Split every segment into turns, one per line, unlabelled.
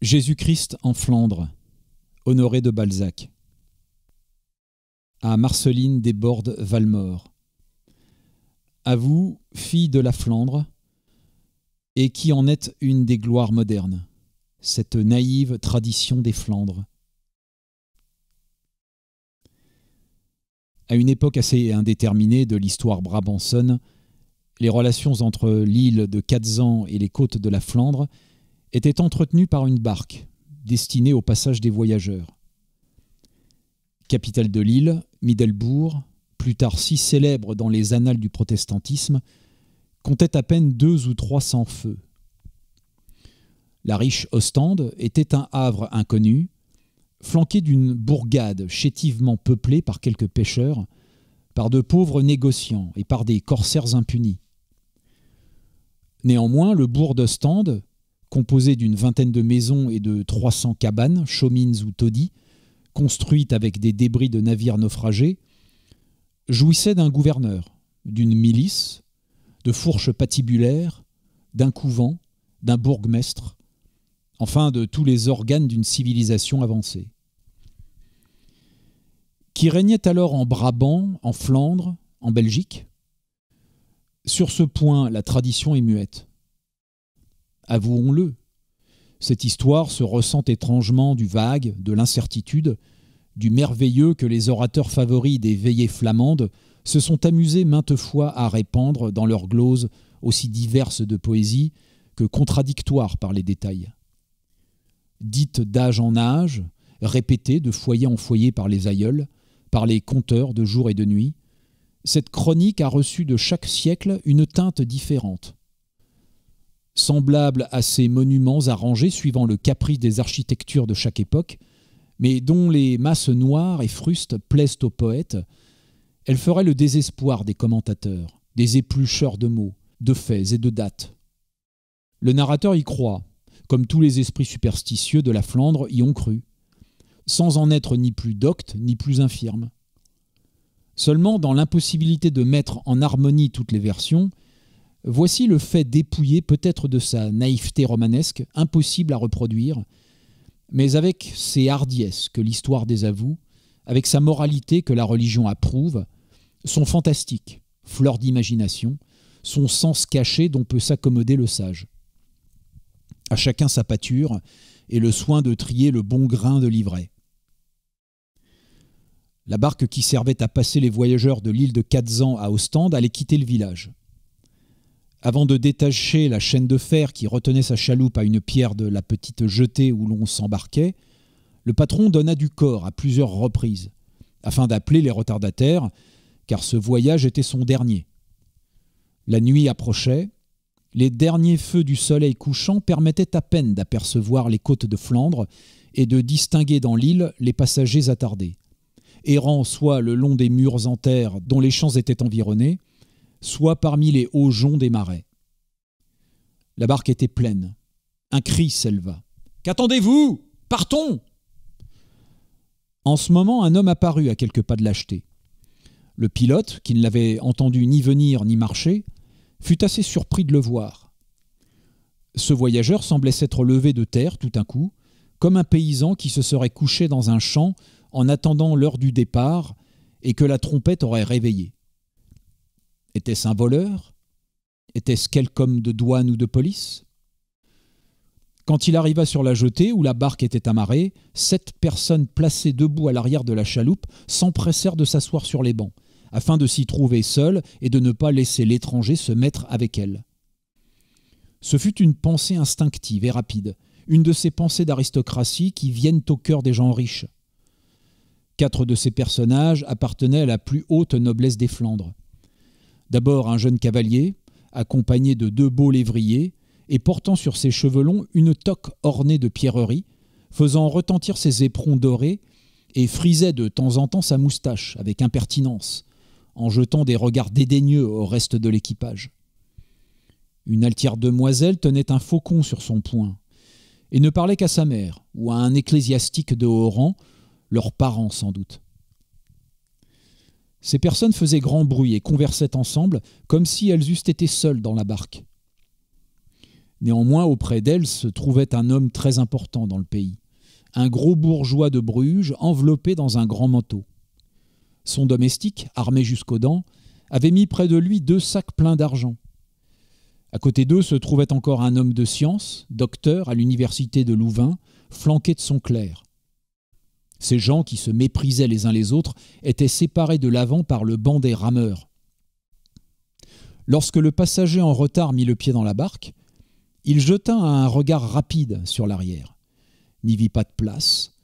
Jésus-Christ en Flandre, Honoré de Balzac. À Marceline des Bordes Valmore. À vous, fille de la Flandre, et qui en êtes une des gloires modernes, cette naïve tradition des Flandres. À une époque assez indéterminée de l'histoire brabançonne, les relations entre l'île de Quatzen et les côtes de la Flandre était entretenu par une barque destinée au passage des voyageurs. Capitale de l'île, Middelbourg, plus tard si célèbre dans les annales du protestantisme, comptait à peine deux ou trois cents feux. La riche Ostende était un havre inconnu, flanqué d'une bourgade chétivement peuplée par quelques pêcheurs, par de pauvres négociants et par des corsaires impunis. Néanmoins, le bourg d'Ostende, composée d'une vingtaine de maisons et de 300 cabanes, chaumines ou taudis, construites avec des débris de navires naufragés, jouissait d'un gouverneur, d'une milice, de fourches patibulaires, d'un couvent, d'un bourgmestre, enfin de tous les organes d'une civilisation avancée. Qui régnait alors en Brabant, en Flandre, en Belgique Sur ce point, la tradition est muette avouons-le. Cette histoire se ressent étrangement du vague, de l'incertitude, du merveilleux que les orateurs favoris des veillées flamandes se sont amusés maintes fois à répandre dans leurs gloses aussi diverses de poésie que contradictoires par les détails. Dites d'âge en âge, répétées de foyer en foyer par les aïeuls, par les conteurs de jour et de nuit, cette chronique a reçu de chaque siècle une teinte différente, semblable à ces monuments arrangés suivant le caprice des architectures de chaque époque, mais dont les masses noires et frustes plaisent aux poètes, elle ferait le désespoir des commentateurs, des éplucheurs de mots, de faits et de dates. Le narrateur y croit, comme tous les esprits superstitieux de la Flandre y ont cru, sans en être ni plus docte ni plus infirme. Seulement, dans l'impossibilité de mettre en harmonie toutes les versions, Voici le fait dépouillé peut-être de sa naïveté romanesque, impossible à reproduire, mais avec ses hardiesses que l'histoire désavoue, avec sa moralité que la religion approuve, son fantastique, fleur d'imagination, son sens caché dont peut s'accommoder le sage. À chacun sa pâture et le soin de trier le bon grain de l'ivraie. La barque qui servait à passer les voyageurs de l'île de Katzan à Ostende allait quitter le village. Avant de détacher la chaîne de fer qui retenait sa chaloupe à une pierre de la petite jetée où l'on s'embarquait, le patron donna du corps à plusieurs reprises, afin d'appeler les retardataires, car ce voyage était son dernier. La nuit approchait, les derniers feux du soleil couchant permettaient à peine d'apercevoir les côtes de Flandre et de distinguer dans l'île les passagers attardés, errant soit le long des murs en terre dont les champs étaient environnés, soit parmi les hauts joncs des marais. La barque était pleine. Un cri s'éleva. Qu'attendez-vous Partons En ce moment, un homme apparut à quelques pas de l'acheter. Le pilote, qui ne l'avait entendu ni venir ni marcher, fut assez surpris de le voir. Ce voyageur semblait s'être levé de terre tout à coup, comme un paysan qui se serait couché dans un champ en attendant l'heure du départ et que la trompette aurait réveillé. Était-ce un voleur Était-ce quelque de douane ou de police quand il arriva sur la jetée où la barque était amarrée, sept personnes placées debout à l'arrière de la chaloupe s'empressèrent de s'asseoir sur les bancs, afin de s'y trouver seules et de ne pas laisser l'étranger se mettre avec elles. Ce fut une pensée instinctive et rapide, une de ces pensées d'aristocratie qui viennent au cœur des gens riches. Quatre de ces personnages appartenaient à la plus haute noblesse des Flandres. D'abord un jeune cavalier, accompagné de deux beaux lévriers, et portant sur ses cheveux longs une toque ornée de pierreries, faisant retentir ses éperons dorés, et frisait de temps en temps sa moustache avec impertinence, en jetant des regards dédaigneux au reste de l'équipage. Une altière demoiselle tenait un faucon sur son poing, et ne parlait qu'à sa mère, ou à un ecclésiastique de haut rang, leurs parents sans doute. Ces personnes faisaient grand bruit et conversaient ensemble comme si elles eussent été seules dans la barque. Néanmoins, auprès d'elles se trouvait un homme très important dans le pays, un gros bourgeois de Bruges enveloppé dans un grand manteau. Son domestique, armé jusqu'aux dents, avait mis près de lui deux sacs pleins d'argent. À côté d'eux se trouvait encore un homme de science, docteur à l'université de Louvain, flanqué de son clerc. Ces gens qui se méprisaient les uns les autres étaient séparés de l'avant par le banc des rameurs. Lorsque le passager en retard mit le pied dans la barque, il jeta un regard rapide sur l'arrière, n'y vit pas de place,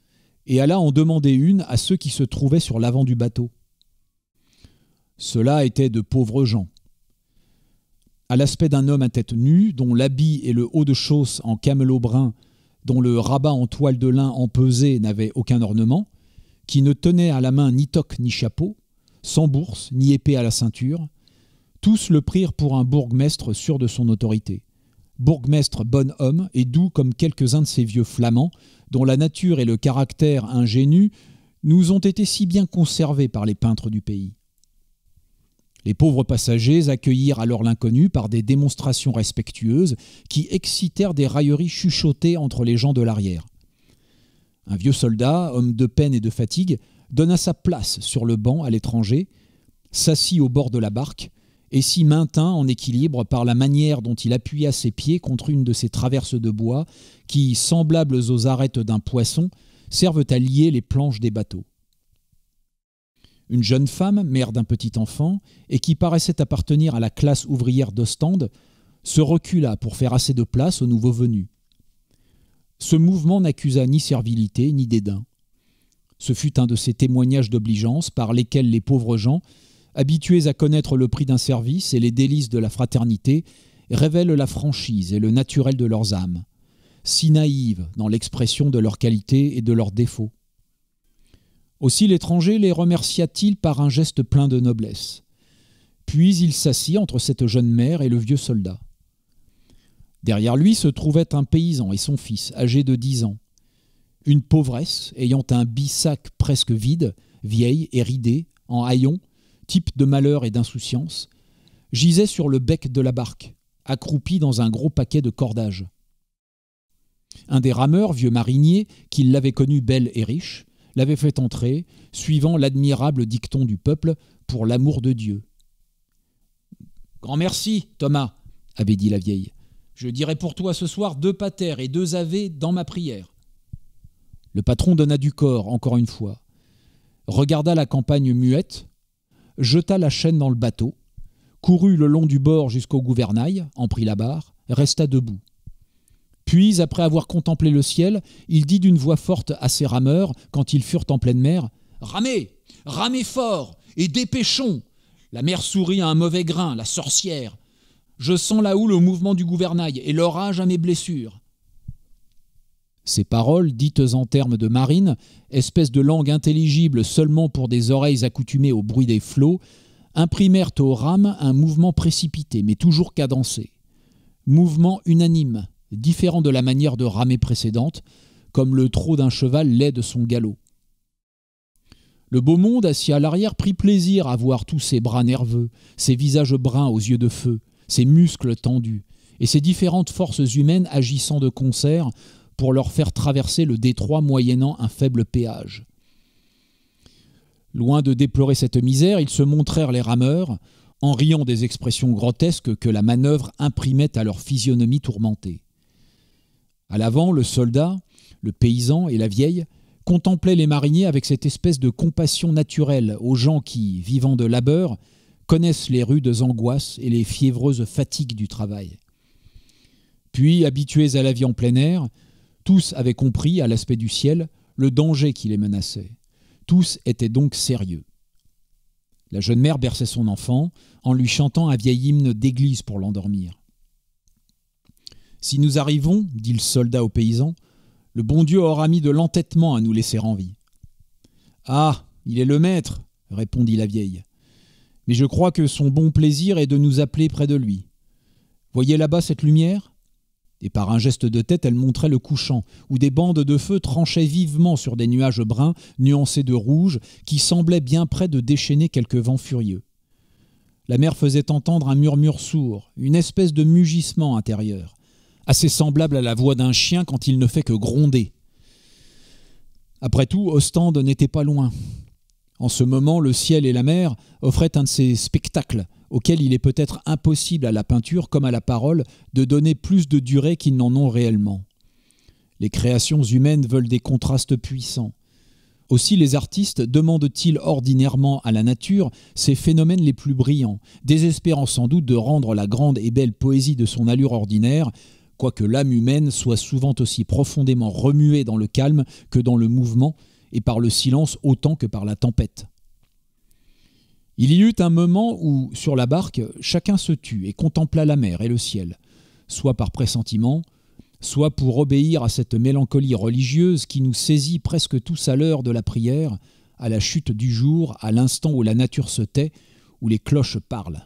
et alla en demander une à ceux qui se trouvaient sur l'avant du bateau. Cela était étaient de pauvres gens. À l'aspect d'un homme à tête nue, dont l'habit et le haut de chausse en camelot brun dont le rabat en toile de lin empesé n'avait aucun ornement, qui ne tenait à la main ni toque ni chapeau, sans bourse ni épée à la ceinture, tous le prirent pour un bourgmestre sûr de son autorité. Bourgmestre bon homme et doux comme quelques-uns de ces vieux flamands, dont la nature et le caractère ingénu nous ont été si bien conservés par les peintres du pays les pauvres passagers accueillirent alors l'inconnu par des démonstrations respectueuses qui excitèrent des railleries chuchotées entre les gens de l'arrière. Un vieux soldat, homme de peine et de fatigue, donna sa place sur le banc à l'étranger, s'assit au bord de la barque, et s'y maintint en équilibre par la manière dont il appuya ses pieds contre une de ces traverses de bois qui, semblables aux arêtes d'un poisson, servent à lier les planches des bateaux une jeune femme, mère d'un petit enfant, et qui paraissait appartenir à la classe ouvrière d'Ostende, se recula pour faire assez de place aux nouveaux venus. Ce mouvement n'accusa ni servilité ni dédain. Ce fut un de ces témoignages d'obligeance par lesquels les pauvres gens, habitués à connaître le prix d'un service et les délices de la fraternité, révèlent la franchise et le naturel de leurs âmes, si naïves dans l'expression de leurs qualités et de leurs défauts. Aussi l'étranger les remercia-t-il par un geste plein de noblesse. Puis il s'assit entre cette jeune mère et le vieux soldat. Derrière lui se trouvait un paysan et son fils, âgés de dix ans. Une pauvresse, ayant un bissac presque vide, vieille et ridée, en haillons, type de malheur et d'insouciance, gisait sur le bec de la barque, accroupie dans un gros paquet de cordages. Un des rameurs, vieux marinier, qui l'avait connu belle et riche, l'avait fait entrer, suivant l'admirable dicton du peuple, pour l'amour de Dieu. Grand merci, Thomas, avait dit la vieille. Je dirai pour toi ce soir deux pater et deux ave dans ma prière. Le patron donna du corps, encore une fois, regarda la campagne muette, jeta la chaîne dans le bateau, courut le long du bord jusqu'au gouvernail, en prit la barre, resta debout. Puis, après avoir contemplé le ciel, il dit d'une voix forte à ses rameurs, quand ils furent en pleine mer, Ramez, ramez fort, et dépêchons. La mer sourit à un mauvais grain, la sorcière. Je sens la houle au mouvement du gouvernail, et l'orage à mes blessures. Ces paroles, dites en termes de marine, espèce de langue intelligible seulement pour des oreilles accoutumées au bruit des flots, imprimèrent aux rames un mouvement précipité, mais toujours cadencé. Mouvement unanime, différent de la manière de ramer précédente, comme le trot d'un cheval l'est de son galop. Le beau monde, assis à l'arrière, prit plaisir à voir tous ses bras nerveux, ses visages bruns aux yeux de feu, ses muscles tendus, et ses différentes forces humaines agissant de concert pour leur faire traverser le détroit moyennant un faible péage. Loin de déplorer cette misère, ils se montrèrent les rameurs, en riant des expressions grotesques que la manœuvre imprimait à leur physionomie tourmentée. À l'avant, le soldat, le paysan et la vieille contemplaient les mariniers avec cette espèce de compassion naturelle aux gens qui, vivant de labeur, connaissent les rudes angoisses et les fiévreuses fatigues du travail. Puis, habitués à la vie en plein air, tous avaient compris, à l'aspect du ciel, le danger qui les menaçait. Tous étaient donc sérieux. La jeune mère berçait son enfant en lui chantant un vieil hymne d'église pour l'endormir. Si nous arrivons, dit le soldat au paysan, le bon Dieu aura mis de l'entêtement à nous laisser en vie. Ah, il est le maître, répondit la vieille. Mais je crois que son bon plaisir est de nous appeler près de lui. Voyez là-bas cette lumière Et par un geste de tête, elle montrait le couchant, où des bandes de feu tranchaient vivement sur des nuages bruns, nuancés de rouge, qui semblaient bien près de déchaîner quelques vents furieux. La mer faisait entendre un murmure sourd, une espèce de mugissement intérieur assez semblable à la voix d'un chien quand il ne fait que gronder. Après tout, Ostende n'était pas loin. En ce moment, le ciel et la mer offraient un de ces spectacles auxquels il est peut-être impossible à la peinture comme à la parole de donner plus de durée qu'ils n'en ont réellement. Les créations humaines veulent des contrastes puissants. Aussi les artistes demandent-ils ordinairement à la nature ces phénomènes les plus brillants, désespérant sans doute de rendre la grande et belle poésie de son allure ordinaire quoique l'âme humaine soit souvent aussi profondément remuée dans le calme que dans le mouvement, et par le silence autant que par la tempête. Il y eut un moment où, sur la barque, chacun se tut et contempla la mer et le ciel, soit par pressentiment, soit pour obéir à cette mélancolie religieuse qui nous saisit presque tous à l'heure de la prière, à la chute du jour, à l'instant où la nature se tait, où les cloches parlent.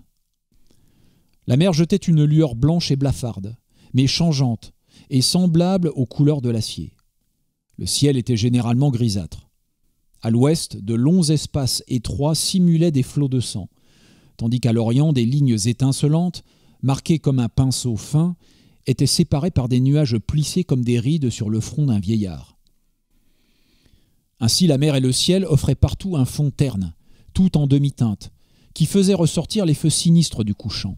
La mer jetait une lueur blanche et blafarde mais changeante et semblable aux couleurs de l'acier. Le ciel était généralement grisâtre. À l'ouest, de longs espaces étroits simulaient des flots de sang, tandis qu'à l'orient, des lignes étincelantes, marquées comme un pinceau fin, étaient séparées par des nuages plissés comme des rides sur le front d'un vieillard. Ainsi, la mer et le ciel offraient partout un fond terne, tout en demi-teinte, qui faisait ressortir les feux sinistres du couchant.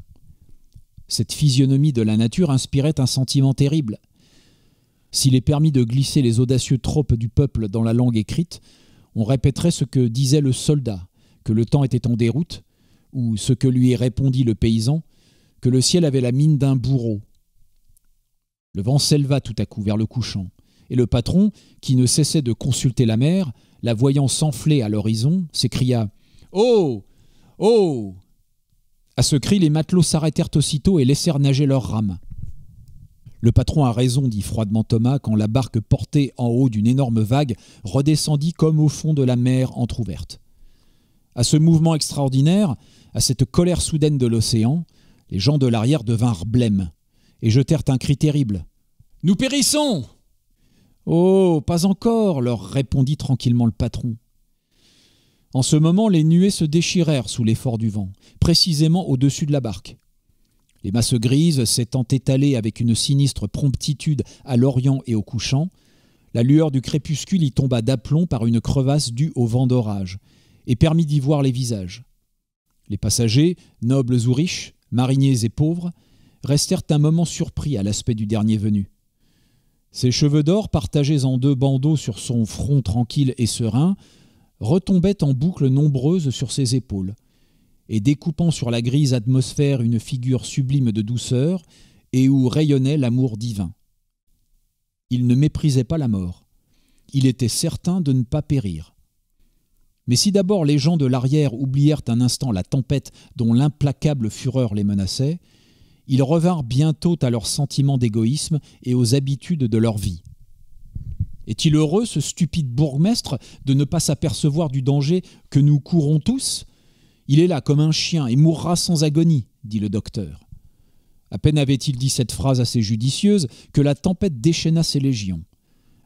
Cette physionomie de la nature inspirait un sentiment terrible. S'il est permis de glisser les audacieux tropes du peuple dans la langue écrite, on répéterait ce que disait le soldat, que le temps était en déroute, ou ce que lui répondit le paysan, que le ciel avait la mine d'un bourreau. Le vent s'éleva tout à coup vers le couchant, et le patron, qui ne cessait de consulter la mer, la voyant s'enfler à l'horizon, s'écria Oh Oh à ce cri, les matelots s'arrêtèrent aussitôt et laissèrent nager leurs rames. Le patron a raison, dit froidement Thomas, quand la barque portée en haut d'une énorme vague redescendit comme au fond de la mer entr'ouverte. À ce mouvement extraordinaire, à cette colère soudaine de l'océan, les gens de l'arrière devinrent blêmes et jetèrent un cri terrible. Nous périssons Oh, pas encore, leur répondit tranquillement le patron. En ce moment, les nuées se déchirèrent sous l'effort du vent, précisément au-dessus de la barque. Les masses grises s'étant étalées avec une sinistre promptitude à l'orient et au couchant, la lueur du crépuscule y tomba d'aplomb par une crevasse due au vent d'orage, et permit d'y voir les visages. Les passagers, nobles ou riches, mariniers et pauvres, restèrent un moment surpris à l'aspect du dernier venu. Ses cheveux d'or, partagés en deux bandeaux sur son front tranquille et serein, retombaient en boucles nombreuses sur ses épaules, et découpant sur la grise atmosphère une figure sublime de douceur, et où rayonnait l'amour divin. Il ne méprisait pas la mort. Il était certain de ne pas périr. Mais si d'abord les gens de l'arrière oublièrent un instant la tempête dont l'implacable fureur les menaçait, ils revinrent bientôt à leurs sentiments d'égoïsme et aux habitudes de leur vie. Est-il heureux, ce stupide bourgmestre, de ne pas s'apercevoir du danger que nous courons tous Il est là comme un chien et mourra sans agonie, dit le docteur. À peine avait-il dit cette phrase assez judicieuse que la tempête déchaîna ses légions.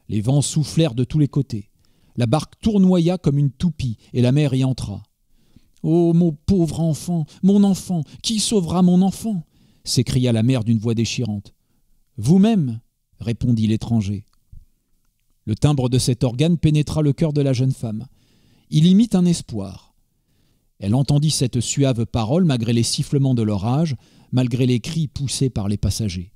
Les vents soufflèrent de tous les côtés. La barque tournoya comme une toupie et la mer y entra. Oh, mon pauvre enfant, mon enfant, qui sauvera mon enfant s'écria la mère d'une voix déchirante. Vous-même, répondit l'étranger. Le timbre de cet organe pénétra le cœur de la jeune femme. Il mit un espoir. Elle entendit cette suave parole malgré les sifflements de l'orage, malgré les cris poussés par les passagers.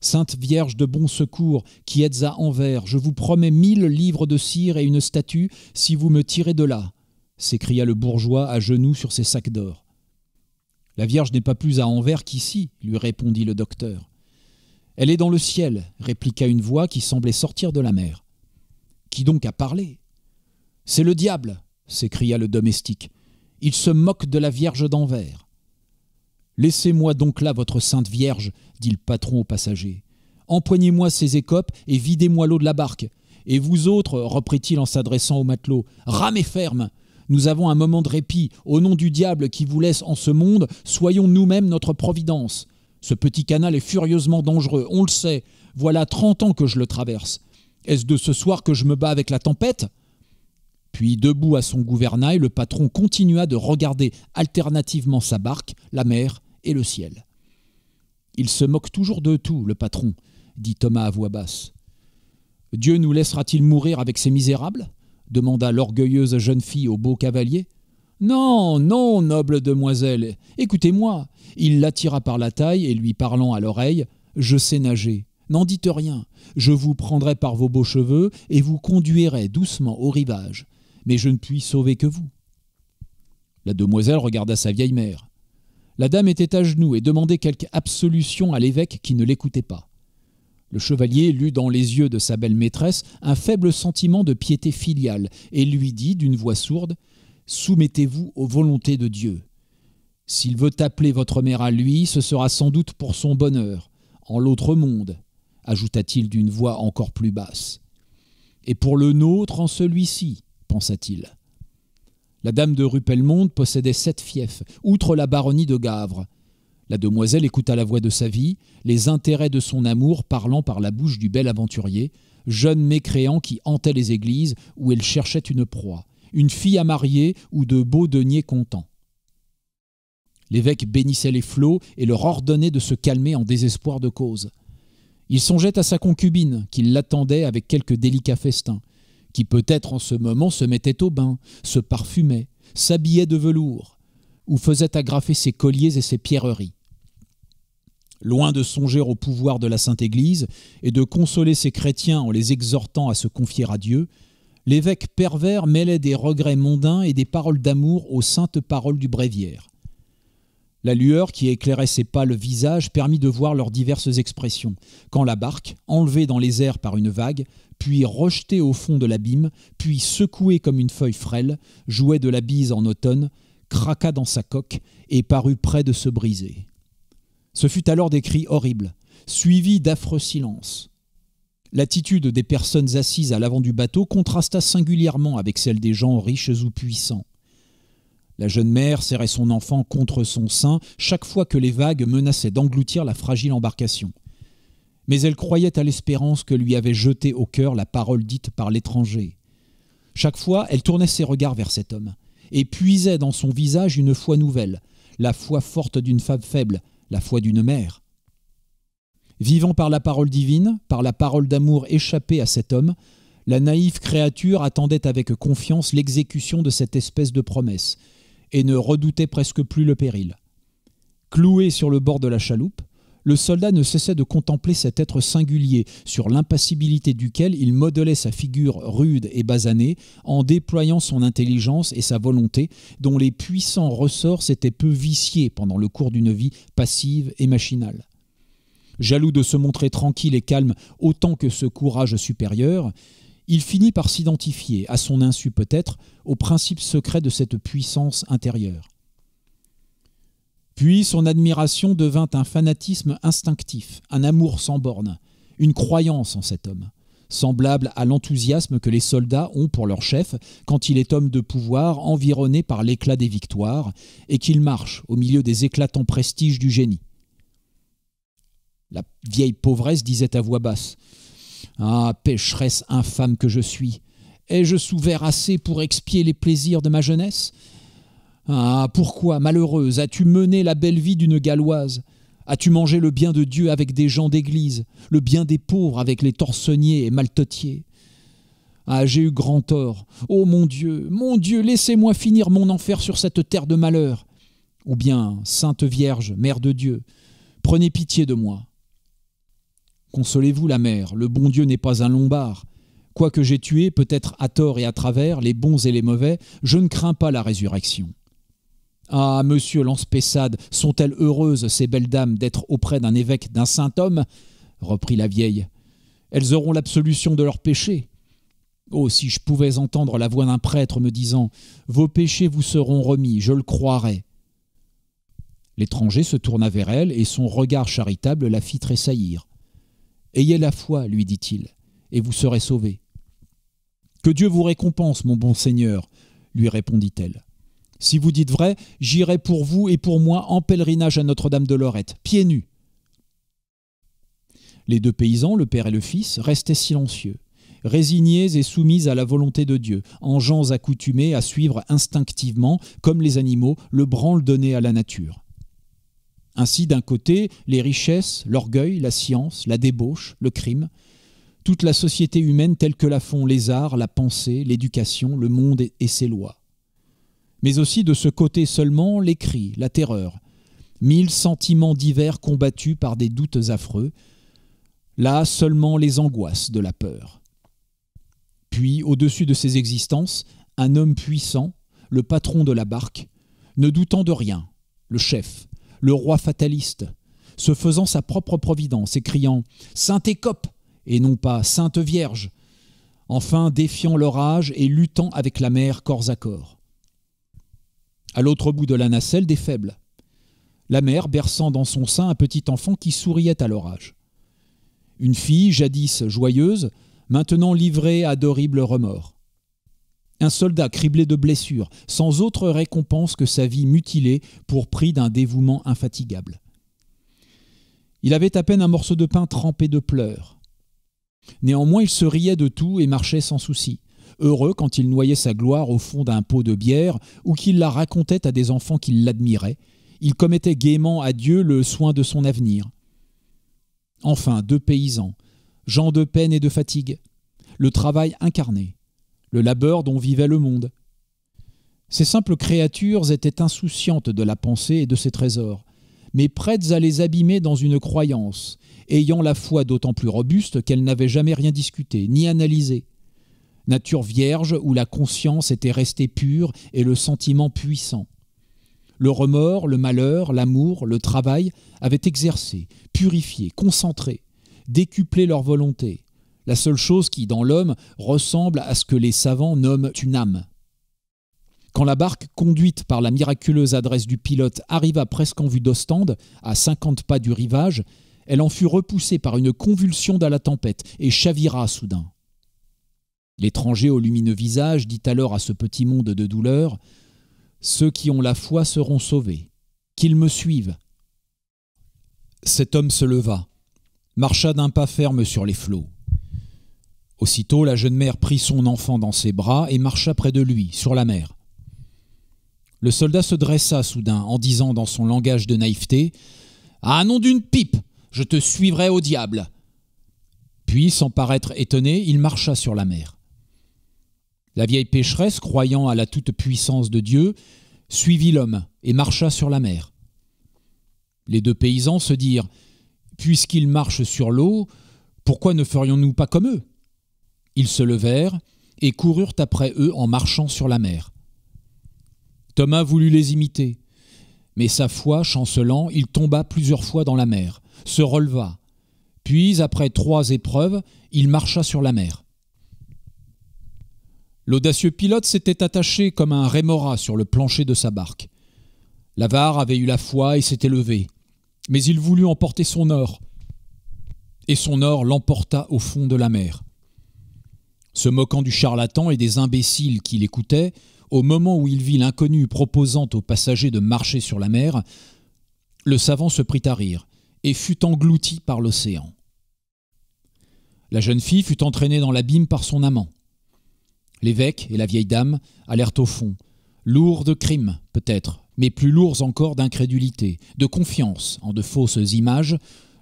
Sainte Vierge de bon secours, qui êtes à Anvers, je vous promets mille livres de cire et une statue si vous me tirez de là, s'écria le bourgeois à genoux sur ses sacs d'or. La Vierge n'est pas plus à Anvers qu'ici, lui répondit le docteur. Elle est dans le ciel, répliqua une voix qui semblait sortir de la mer. Qui donc a parlé C'est le diable, s'écria le domestique. Il se moque de la Vierge d'Anvers. Laissez-moi donc là votre sainte Vierge, dit le patron au passager. Empoignez-moi ces écopes et videz-moi l'eau de la barque. Et vous autres, reprit-il en s'adressant au matelot, « ramez ferme. Nous avons un moment de répit. Au nom du diable qui vous laisse en ce monde, soyons nous-mêmes notre providence. Ce petit canal est furieusement dangereux, on le sait. Voilà 30 ans que je le traverse. Est-ce de ce soir que je me bats avec la tempête Puis, debout à son gouvernail, le patron continua de regarder alternativement sa barque, la mer et le ciel. Il se moque toujours de tout, le patron, dit Thomas à voix basse. Dieu nous laissera-t-il mourir avec ces misérables demanda l'orgueilleuse jeune fille au beau cavalier. Non, non, noble demoiselle, écoutez-moi. Il l'attira par la taille et lui parlant à l'oreille Je sais nager. N'en dites rien. Je vous prendrai par vos beaux cheveux et vous conduirai doucement au rivage. Mais je ne puis sauver que vous. La demoiselle regarda sa vieille mère. La dame était à genoux et demandait quelque absolution à l'évêque qui ne l'écoutait pas. Le chevalier lut dans les yeux de sa belle maîtresse un faible sentiment de piété filiale et lui dit d'une voix sourde Soumettez-vous aux volontés de Dieu. S'il veut appeler votre mère à lui, ce sera sans doute pour son bonheur, en l'autre monde, ajouta-t-il d'une voix encore plus basse. Et pour le nôtre, en celui-ci, pensa-t-il. La dame de Rupelmonde possédait sept fiefs, outre la baronnie de Gavre. La demoiselle écouta la voix de sa vie, les intérêts de son amour parlant par la bouche du bel aventurier, jeune mécréant qui hantait les églises où elle cherchait une proie, une fille à marier ou de beaux deniers contents. » L'évêque bénissait les flots et leur ordonnait de se calmer en désespoir de cause. Il songeait à sa concubine, qui l'attendait avec quelques délicats festins, qui peut-être en ce moment se mettait au bain, se parfumait, s'habillait de velours, ou faisait agrafer ses colliers et ses pierreries. Loin de songer au pouvoir de la Sainte Église et de consoler ses chrétiens en les exhortant à se confier à Dieu, l'évêque pervers mêlait des regrets mondains et des paroles d'amour aux saintes paroles du bréviaire. La lueur qui éclairait ses pâles visages permit de voir leurs diverses expressions, quand la barque, enlevée dans les airs par une vague, puis rejetée au fond de l'abîme, puis secouée comme une feuille frêle, jouait de la bise en automne, craqua dans sa coque et parut près de se briser. Ce fut alors des cris horribles, suivis d'affreux silences. L'attitude des personnes assises à l'avant du bateau contrasta singulièrement avec celle des gens riches ou puissants. La jeune mère serrait son enfant contre son sein chaque fois que les vagues menaçaient d'engloutir la fragile embarcation. Mais elle croyait à l'espérance que lui avait jetée au cœur la parole dite par l'étranger. Chaque fois, elle tournait ses regards vers cet homme, et puisait dans son visage une foi nouvelle, la foi forte d'une femme faible, la foi d'une mère, Vivant par la parole divine, par la parole d'amour échappée à cet homme, la naïve créature attendait avec confiance l'exécution de cette espèce de promesse, et ne redoutait presque plus le péril. Cloué sur le bord de la chaloupe, le soldat ne cessait de contempler cet être singulier, sur l'impassibilité duquel il modelait sa figure rude et basanée, en déployant son intelligence et sa volonté, dont les puissants ressorts s'étaient peu viciés pendant le cours d'une vie passive et machinale. Jaloux de se montrer tranquille et calme autant que ce courage supérieur, il finit par s'identifier, à son insu peut-être, au principe secret de cette puissance intérieure. Puis son admiration devint un fanatisme instinctif, un amour sans borne, une croyance en cet homme, semblable à l'enthousiasme que les soldats ont pour leur chef quand il est homme de pouvoir environné par l'éclat des victoires et qu'il marche au milieu des éclatants prestiges du génie. La vieille pauvresse disait à voix basse Ah, pécheresse infâme que je suis, ai-je souvert assez pour expier les plaisirs de ma jeunesse Ah, pourquoi, malheureuse, as-tu mené la belle vie d'une galloise As-tu mangé le bien de Dieu avec des gens d'église, le bien des pauvres avec les torsonniers et maltotiers Ah, j'ai eu grand tort. Oh mon Dieu, mon Dieu, laissez-moi finir mon enfer sur cette terre de malheur. Ou bien, Sainte Vierge, Mère de Dieu, prenez pitié de moi. Consolez-vous, la mère, le bon Dieu n'est pas un lombard. Quoique j'ai tué, peut-être à tort et à travers, les bons et les mauvais, je ne crains pas la résurrection. Ah, monsieur Lanspessade, sont-elles heureuses, ces belles dames, d'être auprès d'un évêque, d'un saint homme reprit la vieille. Elles auront l'absolution de leurs péchés. Oh, si je pouvais entendre la voix d'un prêtre me disant Vos péchés vous seront remis, je le croirais. L'étranger se tourna vers elle et son regard charitable la fit tressaillir. Ayez la foi, lui dit-il, et vous serez sauvés. Que Dieu vous récompense, mon bon Seigneur, lui répondit-elle. Si vous dites vrai, j'irai pour vous et pour moi en pèlerinage à Notre-Dame de Lorette, pieds nus. Les deux paysans, le père et le fils, restaient silencieux, résignés et soumis à la volonté de Dieu, en gens accoutumés à suivre instinctivement, comme les animaux, le branle donné à la nature. Ainsi, d'un côté, les richesses, l'orgueil, la science, la débauche, le crime, toute la société humaine telle que la font les arts, la pensée, l'éducation, le monde et ses lois. Mais aussi de ce côté seulement les cris, la terreur, mille sentiments divers combattus par des doutes affreux, là seulement les angoisses de la peur. Puis, au-dessus de ces existences, un homme puissant, le patron de la barque, ne doutant de rien, le chef, le roi fataliste, se faisant sa propre providence et criant Sainte Écope et non pas Sainte Vierge, enfin défiant l'orage et luttant avec la mère corps à corps. À l'autre bout de la nacelle, des faibles. La mère berçant dans son sein un petit enfant qui souriait à l'orage. Une fille, jadis joyeuse, maintenant livrée à d'horribles remords. Un soldat criblé de blessures, sans autre récompense que sa vie mutilée pour prix d'un dévouement infatigable. Il avait à peine un morceau de pain trempé de pleurs. Néanmoins, il se riait de tout et marchait sans souci, heureux quand il noyait sa gloire au fond d'un pot de bière ou qu'il la racontait à des enfants qui l'admiraient. Il commettait gaiement à Dieu le soin de son avenir. Enfin, deux paysans, gens de peine et de fatigue, le travail incarné, le labeur dont vivait le monde. Ces simples créatures étaient insouciantes de la pensée et de ses trésors, mais prêtes à les abîmer dans une croyance, ayant la foi d'autant plus robuste qu'elles n'avaient jamais rien discuté, ni analysé. Nature vierge où la conscience était restée pure et le sentiment puissant. Le remords, le malheur, l'amour, le travail avaient exercé, purifié, concentré, décuplé leur volonté, la seule chose qui, dans l'homme, ressemble à ce que les savants nomment une âme. Quand la barque conduite par la miraculeuse adresse du pilote arriva presque en vue d'Ostende, à cinquante pas du rivage, elle en fut repoussée par une convulsion dans la tempête et chavira soudain. L'étranger au lumineux visage dit alors à ce petit monde de douleur Ceux qui ont la foi seront sauvés, qu'ils me suivent. Cet homme se leva, marcha d'un pas ferme sur les flots. Aussitôt, la jeune mère prit son enfant dans ses bras et marcha près de lui, sur la mer. Le soldat se dressa soudain en disant dans son langage de naïveté À nom d'une pipe, je te suivrai au diable Puis, sans paraître étonné, il marcha sur la mer. La vieille pécheresse, croyant à la toute-puissance de Dieu, suivit l'homme et marcha sur la mer. Les deux paysans se dirent Puisqu'ils marchent sur l'eau, pourquoi ne ferions-nous pas comme eux ils se levèrent et coururent après eux en marchant sur la mer. Thomas voulut les imiter, mais sa foi chancelant, il tomba plusieurs fois dans la mer, se releva, puis, après trois épreuves, il marcha sur la mer. L'audacieux pilote s'était attaché comme un rémora sur le plancher de sa barque. L'avare avait eu la foi et s'était levé, mais il voulut emporter son or, et son or l'emporta au fond de la mer se moquant du charlatan et des imbéciles qui l'écoutaient, au moment où il vit l'inconnu proposant aux passagers de marcher sur la mer, le savant se prit à rire et fut englouti par l'océan. La jeune fille fut entraînée dans l'abîme par son amant. L'évêque et la vieille dame allèrent au fond, lourds de crimes peut-être, mais plus lourds encore d'incrédulité, de confiance en de fausses images,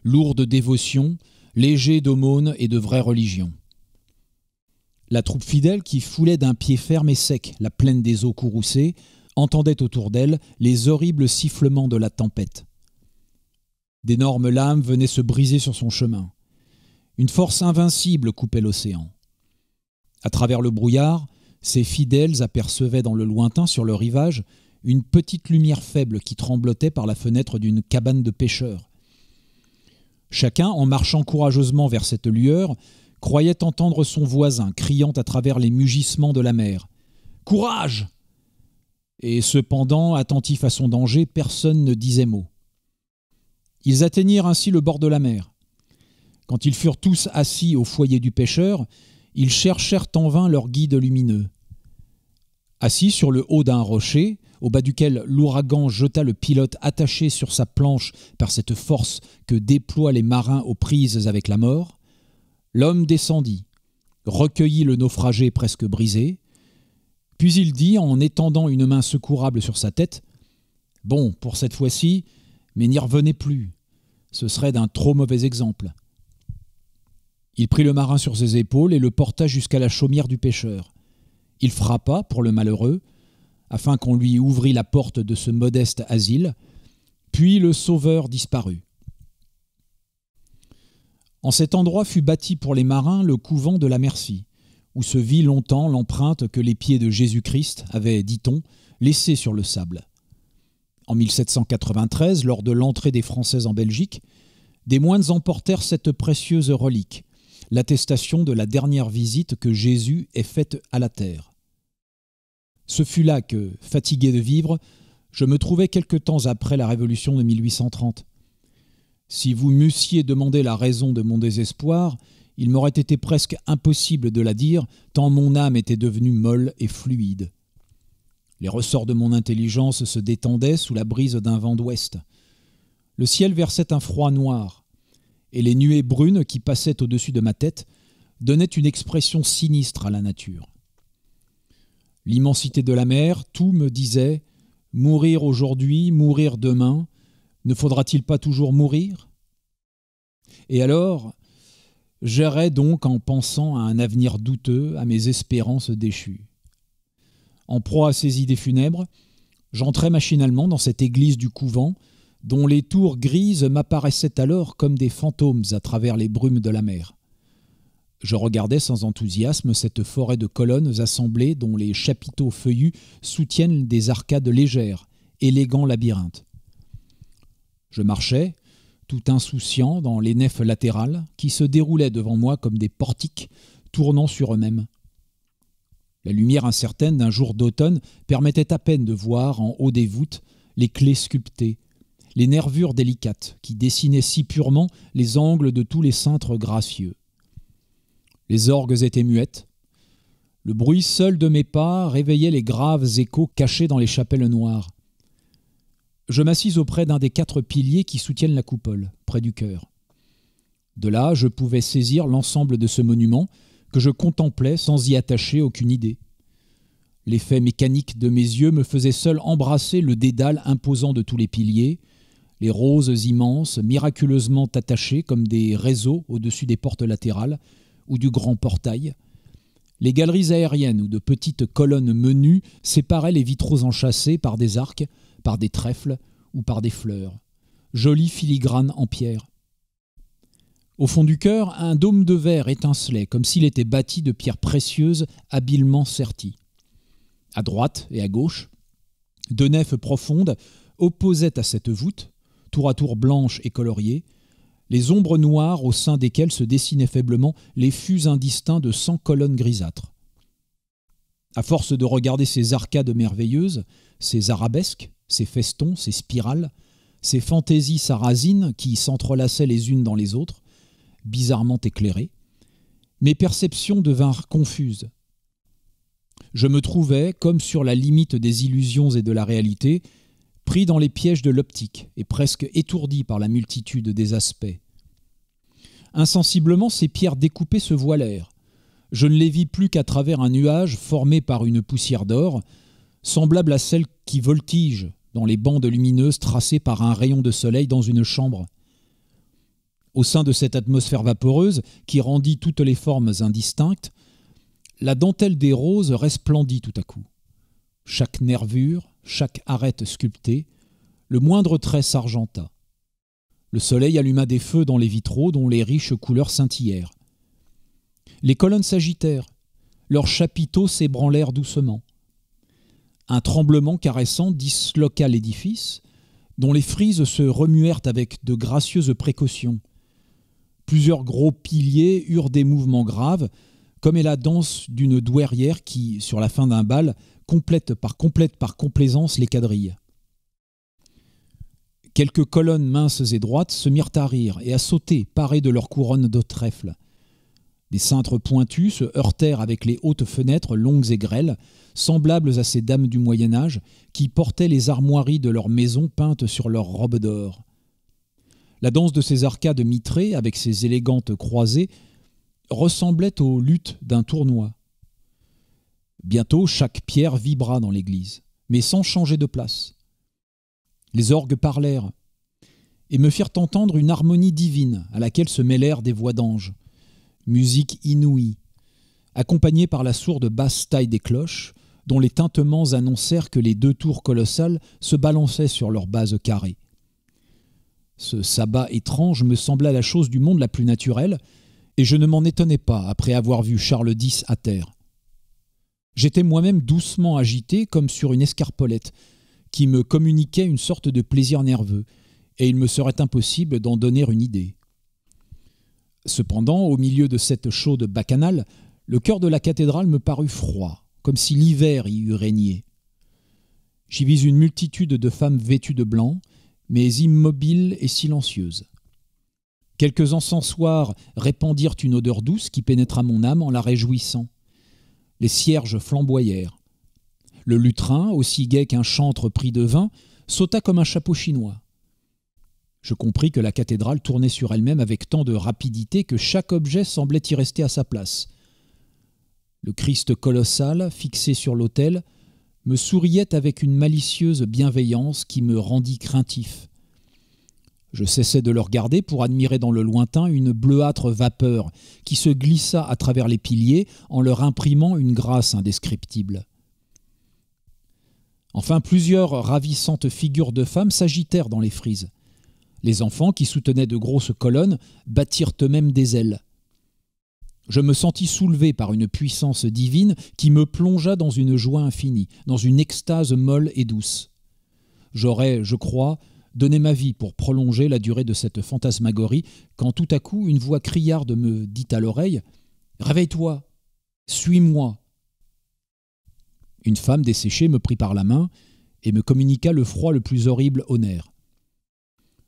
lourds de dévotion, légers d'aumônes et de vraies religions. La troupe fidèle, qui foulait d'un pied ferme et sec la plaine des eaux courroucées, entendait autour d'elle les horribles sifflements de la tempête. D'énormes lames venaient se briser sur son chemin. Une force invincible coupait l'océan. À travers le brouillard, ses fidèles apercevaient dans le lointain, sur le rivage, une petite lumière faible qui tremblotait par la fenêtre d'une cabane de pêcheurs. Chacun, en marchant courageusement vers cette lueur, croyait entendre son voisin criant à travers les mugissements de la mer. Courage Et cependant, attentif à son danger, personne ne disait mot. Ils atteignirent ainsi le bord de la mer. Quand ils furent tous assis au foyer du pêcheur, ils cherchèrent en vain leur guide lumineux. Assis sur le haut d'un rocher, au bas duquel l'ouragan jeta le pilote attaché sur sa planche par cette force que déploient les marins aux prises avec la mort, L'homme descendit, recueillit le naufragé presque brisé, puis il dit, en étendant une main secourable sur sa tête, Bon, pour cette fois-ci, mais n'y revenez plus. Ce serait d'un trop mauvais exemple. Il prit le marin sur ses épaules et le porta jusqu'à la chaumière du pêcheur. Il frappa pour le malheureux, afin qu'on lui ouvrit la porte de ce modeste asile, puis le sauveur disparut. En cet endroit fut bâti pour les marins le couvent de la Merci, où se vit longtemps l'empreinte que les pieds de Jésus-Christ avaient, dit-on, laissée sur le sable. En 1793, lors de l'entrée des Français en Belgique, des moines emportèrent cette précieuse relique, l'attestation de la dernière visite que Jésus ait faite à la terre. Ce fut là que, fatigué de vivre, je me trouvai quelque temps après la Révolution de 1830. Si vous m'eussiez demandé la raison de mon désespoir, il m'aurait été presque impossible de la dire, tant mon âme était devenue molle et fluide. Les ressorts de mon intelligence se détendaient sous la brise d'un vent d'ouest. Le ciel versait un froid noir, et les nuées brunes qui passaient au-dessus de ma tête donnaient une expression sinistre à la nature. L'immensité de la mer, tout me disait Mourir aujourd'hui, mourir demain, ne faudra-t-il pas toujours mourir Et alors, j'errais donc en pensant à un avenir douteux, à mes espérances déchues. En proie à ces idées funèbres, j'entrais machinalement dans cette église du couvent, dont les tours grises m'apparaissaient alors comme des fantômes à travers les brumes de la mer. Je regardais sans enthousiasme cette forêt de colonnes assemblées dont les chapiteaux feuillus soutiennent des arcades légères, élégants labyrinthes. Je marchais, tout insouciant, dans les nefs latérales, qui se déroulaient devant moi comme des portiques tournant sur eux-mêmes. La lumière incertaine d'un jour d'automne permettait à peine de voir, en haut des voûtes, les clés sculptées, les nervures délicates qui dessinaient si purement les angles de tous les cintres gracieux. Les orgues étaient muettes. Le bruit seul de mes pas réveillait les graves échos cachés dans les chapelles noires. Je m'assis auprès d'un des quatre piliers qui soutiennent la coupole, près du cœur. De là, je pouvais saisir l'ensemble de ce monument que je contemplais sans y attacher aucune idée. L'effet mécanique de mes yeux me faisait seul embrasser le dédale imposant de tous les piliers, les roses immenses, miraculeusement attachées comme des réseaux au-dessus des portes latérales ou du grand portail. Les galeries aériennes ou de petites colonnes menues séparaient les vitraux enchâssés par des arcs par des trèfles ou par des fleurs. jolis filigranes en pierre. Au fond du cœur, un dôme de verre étincelait, comme s'il était bâti de pierres précieuses habilement serties. À droite et à gauche, deux nefs profondes opposaient à cette voûte, tour à tour blanche et coloriée, les ombres noires au sein desquelles se dessinaient faiblement les fûts indistincts de cent colonnes grisâtres. À force de regarder ces arcades merveilleuses, ces arabesques, ces festons, ces spirales, ces fantaisies sarrasines qui s'entrelaçaient les unes dans les autres, bizarrement éclairées, mes perceptions devinrent confuses. Je me trouvais, comme sur la limite des illusions et de la réalité, pris dans les pièges de l'optique et presque étourdi par la multitude des aspects. Insensiblement, ces pierres découpées se voilèrent, je ne les vis plus qu'à travers un nuage formé par une poussière d'or, semblable à celle qui voltige dans les bandes lumineuses tracées par un rayon de soleil dans une chambre. Au sein de cette atmosphère vaporeuse, qui rendit toutes les formes indistinctes, la dentelle des roses resplendit tout à coup. Chaque nervure, chaque arête sculptée, le moindre trait s'argenta. Le soleil alluma des feux dans les vitraux dont les riches couleurs scintillèrent. Les colonnes s'agitèrent, leurs chapiteaux s'ébranlèrent doucement. Un tremblement caressant disloqua l'édifice, dont les frises se remuèrent avec de gracieuses précautions. Plusieurs gros piliers eurent des mouvements graves, comme est la danse d'une douairière qui, sur la fin d'un bal, complète par complète par complaisance les quadrilles. Quelques colonnes minces et droites se mirent à rire et à sauter, parées de leurs couronnes de trèfle. Des cintres pointus se heurtèrent avec les hautes fenêtres longues et grêles, semblables à ces dames du Moyen Âge qui portaient les armoiries de leurs maisons peintes sur leurs robes d'or. La danse de ces arcades mitrées, avec ces élégantes croisées, ressemblait aux luttes d'un tournoi. Bientôt, chaque pierre vibra dans l'église, mais sans changer de place. Les orgues parlèrent et me firent entendre une harmonie divine à laquelle se mêlèrent des voix d'anges musique inouïe, accompagnée par la sourde basse taille des cloches, dont les tintements annoncèrent que les deux tours colossales se balançaient sur leur base carrée. Ce sabbat étrange me sembla la chose du monde la plus naturelle, et je ne m'en étonnais pas après avoir vu Charles X à terre. J'étais moi-même doucement agité comme sur une escarpolette, qui me communiquait une sorte de plaisir nerveux, et il me serait impossible d'en donner une idée. Cependant, au milieu de cette chaude bacchanale, le cœur de la cathédrale me parut froid, comme si l'hiver y eût régné. J'y vis une multitude de femmes vêtues de blanc, mais immobiles et silencieuses. Quelques encensoirs répandirent une odeur douce qui pénétra mon âme en la réjouissant. Les cierges flamboyèrent. Le lutrin, aussi gai qu'un chantre pris de vin, sauta comme un chapeau chinois. Je compris que la cathédrale tournait sur elle-même avec tant de rapidité que chaque objet semblait y rester à sa place. Le Christ colossal, fixé sur l'autel, me souriait avec une malicieuse bienveillance qui me rendit craintif. Je cessai de le regarder pour admirer dans le lointain une bleuâtre vapeur qui se glissa à travers les piliers en leur imprimant une grâce indescriptible. Enfin, plusieurs ravissantes figures de femmes s'agitèrent dans les frises. Les enfants, qui soutenaient de grosses colonnes, bâtirent eux-mêmes des ailes. Je me sentis soulevé par une puissance divine qui me plongea dans une joie infinie, dans une extase molle et douce. J'aurais, je crois, donné ma vie pour prolonger la durée de cette fantasmagorie, quand tout à coup une voix criarde me dit à l'oreille Réveille-toi, suis-moi. Une femme desséchée me prit par la main et me communiqua le froid le plus horrible au nerf.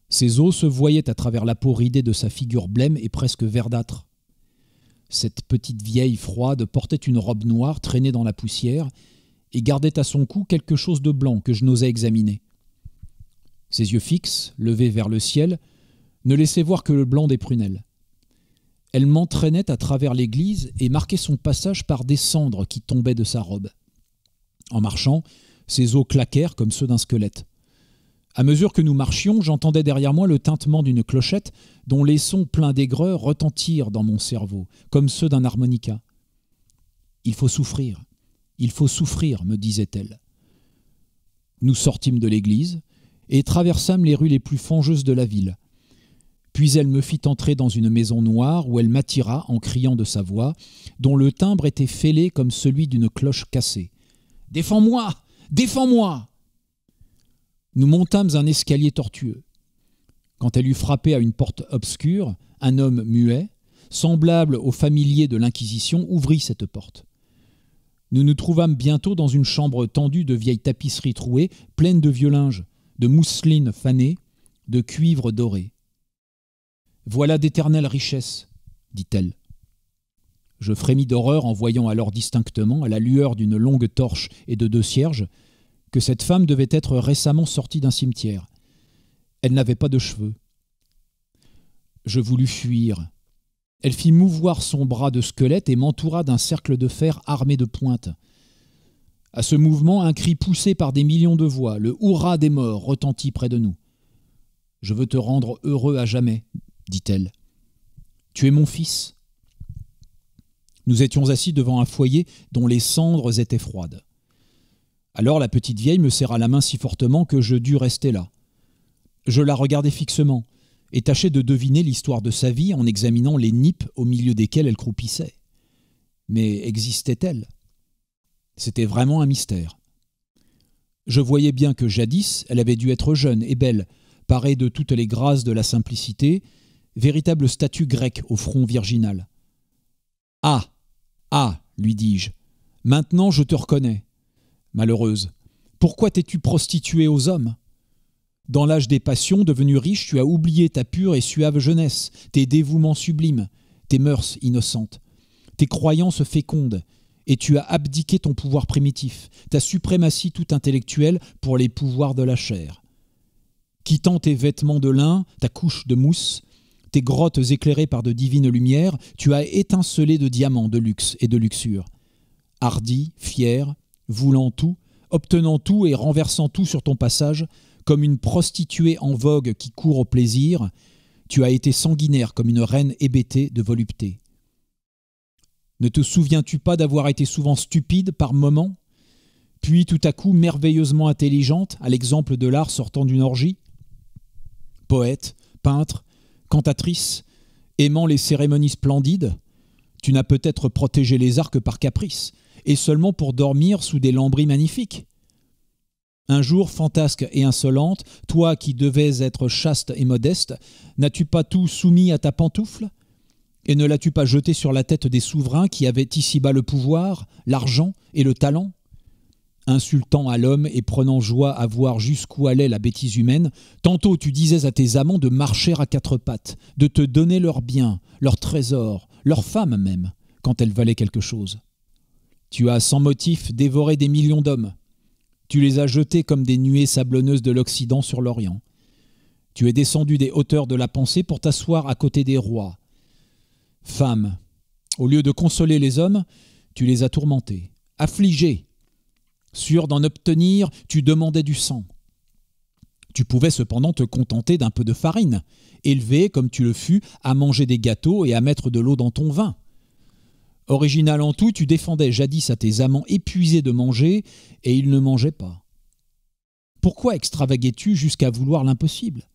Ses os se voyaient à travers la peau ridée de sa figure blême et presque verdâtre. Cette petite vieille froide portait une robe noire traînée dans la poussière et gardait à son cou quelque chose de blanc que je n'osais examiner. Ses yeux fixes, levés vers le ciel, ne laissaient voir que le blanc des prunelles. Elle m'entraînait à travers l'église et marquait son passage par des cendres qui tombaient de sa robe. En marchant, ses os claquèrent comme ceux d'un squelette. À mesure que nous marchions, j'entendais derrière moi le tintement d'une clochette dont les sons pleins d'aigreur retentirent dans mon cerveau, comme ceux d'un harmonica. Il faut souffrir, il faut souffrir, me disait-elle. Nous sortîmes de l'église et traversâmes les rues les plus fangeuses de la ville. Puis elle me fit entrer dans une maison noire où elle m'attira en criant de sa voix, dont le timbre était fêlé comme celui d'une cloche cassée. Défends-moi Défends-moi nous montâmes un escalier tortueux. Quand elle eut frappé à une porte obscure, un homme muet, semblable aux familiers de l'Inquisition, ouvrit cette porte. Nous nous trouvâmes bientôt dans une chambre tendue de vieilles tapisseries trouées, pleine de vieux linges, de mousseline fanée, de cuivre doré. Voilà d'éternelles richesses, dit-elle. Je frémis d'horreur en voyant alors distinctement, à la lueur d'une longue torche et de deux cierges, que cette femme devait être récemment sortie d'un cimetière. Elle n'avait pas de cheveux. Je voulus fuir. Elle fit mouvoir son bras de squelette et m'entoura d'un cercle de fer armé de pointes. À ce mouvement, un cri poussé par des millions de voix, le hurrah des morts, retentit près de nous. Je veux te rendre heureux à jamais, dit-elle. Tu es mon fils. Nous étions assis devant un foyer dont les cendres étaient froides. Alors la petite vieille me serra la main si fortement que je dus rester là. Je la regardais fixement et tâchais de deviner l'histoire de sa vie en examinant les nippes au milieu desquelles elle croupissait. Mais existait-elle C'était vraiment un mystère. Je voyais bien que jadis, elle avait dû être jeune et belle, parée de toutes les grâces de la simplicité, véritable statue grecque au front virginal. Ah Ah lui dis-je, maintenant je te reconnais malheureuse. Pourquoi t'es-tu prostituée aux hommes Dans l'âge des passions, devenue riche, tu as oublié ta pure et suave jeunesse, tes dévouements sublimes, tes mœurs innocentes, tes croyances fécondes, et tu as abdiqué ton pouvoir primitif, ta suprématie tout intellectuelle pour les pouvoirs de la chair. Quittant tes vêtements de lin, ta couche de mousse, tes grottes éclairées par de divines lumières, tu as étincelé de diamants, de luxe et de luxure. Hardi, fier, voulant tout, obtenant tout et renversant tout sur ton passage, comme une prostituée en vogue qui court au plaisir, tu as été sanguinaire comme une reine hébétée de volupté. Ne te souviens-tu pas d'avoir été souvent stupide par moments, puis tout à coup merveilleusement intelligente, à l'exemple de l'art sortant d'une orgie Poète, peintre, cantatrice, aimant les cérémonies splendides, tu n'as peut-être protégé les arts que par caprice, et seulement pour dormir sous des lambris magnifiques. Un jour, fantasque et insolente, toi qui devais être chaste et modeste, n'as-tu pas tout soumis à ta pantoufle Et ne l'as-tu pas jeté sur la tête des souverains qui avaient ici-bas le pouvoir, l'argent et le talent Insultant à l'homme et prenant joie à voir jusqu'où allait la bêtise humaine, tantôt tu disais à tes amants de marcher à quatre pattes, de te donner leurs biens, leurs trésors, leurs femmes même, quand elles valaient quelque chose. Tu as sans motif dévoré des millions d'hommes. Tu les as jetés comme des nuées sablonneuses de l'Occident sur l'Orient. Tu es descendu des hauteurs de la pensée pour t'asseoir à côté des rois. Femme, au lieu de consoler les hommes, tu les as tourmentés, affligés. Sûr d'en obtenir, tu demandais du sang. Tu pouvais cependant te contenter d'un peu de farine, élevé comme tu le fus à manger des gâteaux et à mettre de l'eau dans ton vin. Original en tout, tu défendais jadis à tes amants épuisés de manger, et ils ne mangeaient pas. Pourquoi extravaguais-tu jusqu'à vouloir l'impossible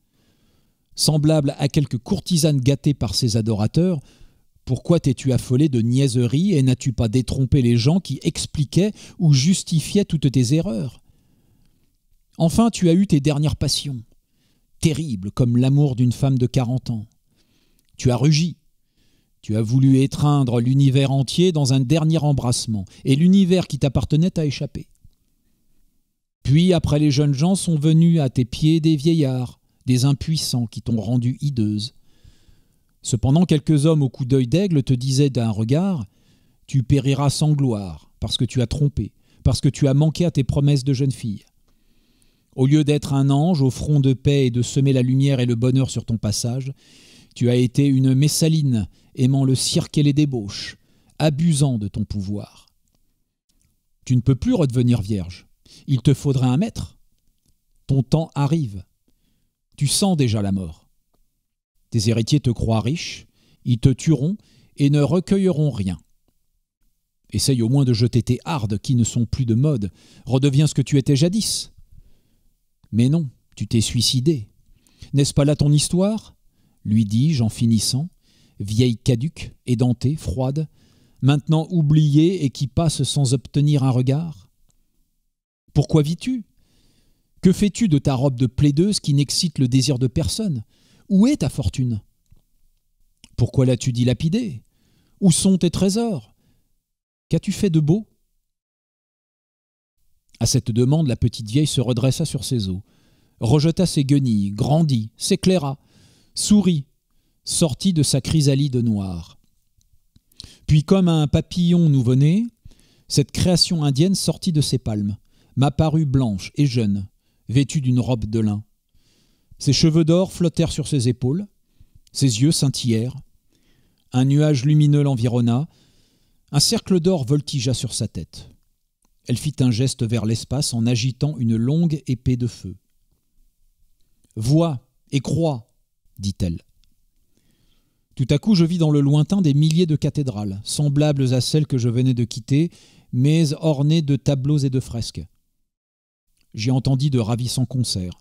Semblable à quelque courtisane gâtée par ses adorateurs, pourquoi t'es-tu affolé de niaiseries et n'as-tu pas détrompé les gens qui expliquaient ou justifiaient toutes tes erreurs Enfin, tu as eu tes dernières passions, terribles comme l'amour d'une femme de quarante ans. Tu as rugi, tu as voulu étreindre l'univers entier dans un dernier embrassement, et l'univers qui t'appartenait t'a échappé. Puis, après les jeunes gens, sont venus à tes pieds des vieillards, des impuissants qui t'ont rendu hideuse. Cependant, quelques hommes au coup d'œil d'aigle te disaient d'un regard Tu périras sans gloire, parce que tu as trompé, parce que tu as manqué à tes promesses de jeune fille. Au lieu d'être un ange au front de paix et de semer la lumière et le bonheur sur ton passage, tu as été une Messaline, aimant le cirque et les débauches, abusant de ton pouvoir. Tu ne peux plus redevenir vierge. Il te faudrait un maître. Ton temps arrive. Tu sens déjà la mort. Tes héritiers te croient riche, ils te tueront et ne recueilleront rien. Essaye au moins de jeter tes hardes qui ne sont plus de mode. Redeviens ce que tu étais jadis. Mais non, tu t'es suicidé. N'est-ce pas là ton histoire lui dis-je en finissant, vieille caduque, édentée, froide, maintenant oubliée et qui passe sans obtenir un regard Pourquoi vis-tu Que fais-tu de ta robe de plaideuse qui n'excite le désir de personne Où est ta fortune Pourquoi l'as-tu dilapidée Où sont tes trésors Qu'as-tu fait de beau À cette demande, la petite vieille se redressa sur ses os, rejeta ses guenilles, grandit, s'éclaira, sourit, sortit de sa chrysalide noire. Puis comme un papillon nouveau-né, cette création indienne sortit de ses palmes, m'apparut blanche et jeune, vêtue d'une robe de lin. Ses cheveux d'or flottèrent sur ses épaules, ses yeux scintillèrent. Un nuage lumineux l'environna, un cercle d'or voltigea sur sa tête. Elle fit un geste vers l'espace en agitant une longue épée de feu. Vois et crois, dit-elle. Tout à coup, je vis dans le lointain des milliers de cathédrales, semblables à celles que je venais de quitter, mais ornées de tableaux et de fresques. J'y entendis de ravissants concerts.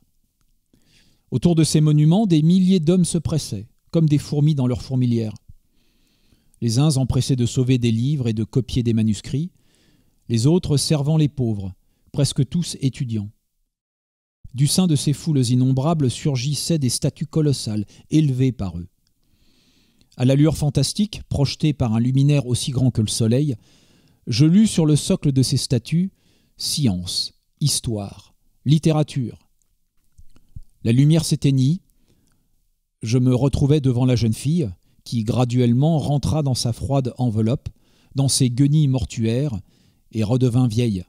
Autour de ces monuments, des milliers d'hommes se pressaient, comme des fourmis dans leur fourmilière. Les uns empressés de sauver des livres et de copier des manuscrits, les autres servant les pauvres, presque tous étudiants. Du sein de ces foules innombrables surgissaient des statues colossales, élevées par eux. À l'allure fantastique, projetée par un luminaire aussi grand que le soleil, je lus sur le socle de ces statues science, histoire, littérature. La lumière s'éteignit. Je me retrouvai devant la jeune fille, qui graduellement rentra dans sa froide enveloppe, dans ses guenilles mortuaires, et redevint vieille.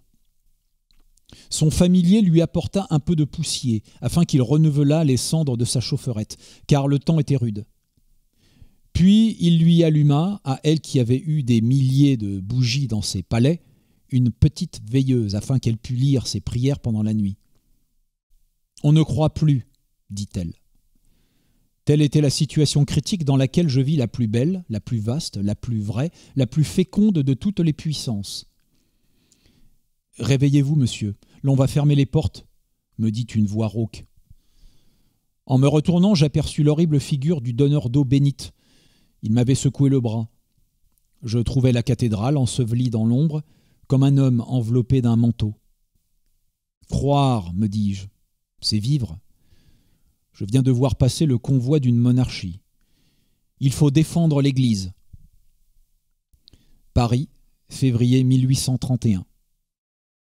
Son familier lui apporta un peu de poussier, afin qu'il renouvelât les cendres de sa chaufferette, car le temps était rude. Puis il lui alluma, à elle qui avait eu des milliers de bougies dans ses palais, une petite veilleuse, afin qu'elle pût lire ses prières pendant la nuit. On ne croit plus, dit-elle. Telle était la situation critique dans laquelle je vis la plus belle, la plus vaste, la plus vraie, la plus féconde de toutes les puissances. Réveillez-vous, monsieur. L'on va fermer les portes, me dit une voix rauque. En me retournant, j'aperçus l'horrible figure du donneur d'eau bénite. Il m'avait secoué le bras. Je trouvais la cathédrale ensevelie dans l'ombre, comme un homme enveloppé d'un manteau. Croire, me dis-je, c'est vivre. Je viens de voir passer le convoi d'une monarchie. Il faut défendre l'Église. Paris, février 1831.